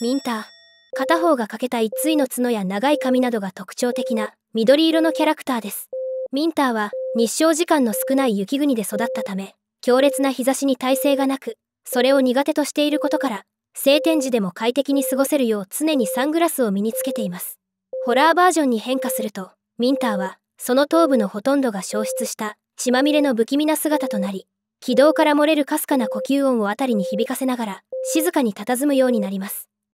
ミンター片方が欠けた一対の角や長い髪などが特徴的な緑色のキャラクターですミンターは日照時間の少ない雪国で育ったため強烈な日差しに耐性がなくそれを苦手としていることから晴天時でも快適に過ごせるよう常にサングラスを身につけていますホラーバージョンに変化するとミンターはその頭部のほとんどが消失した血まみれの不気味な姿となり軌道から漏れるかすかな呼吸音を辺りに響かせながら静かに佇むようになります